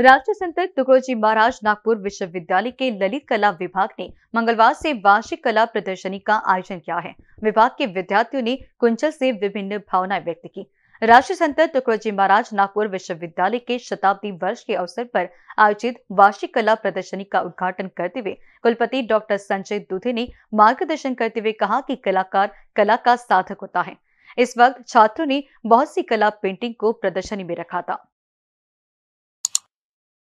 राष्ट्र संत तुकड़ोजी महाराज नागपुर विश्वविद्यालय के ललित कला विभाग ने मंगलवार से वार्षिक कला प्रदर्शनी का आयोजन किया है विभाग के विद्यार्थियों ने कुंचल से विभिन्न भावनाएं व्यक्त की राष्ट्र संत तुकड़ोजी महाराज नागपुर विश्वविद्यालय के शताब्दी वर्ष के अवसर पर आयोजित वार्षिक कला प्रदर्शनी का उद्घाटन करते हुए कुलपति डॉक्टर संजय दुधे ने मार्गदर्शन करते हुए कहा कि कलाकार कला का साधक होता है इस वक्त छात्रों ने बहुत सी कला पेंटिंग को प्रदर्शनी में रखा था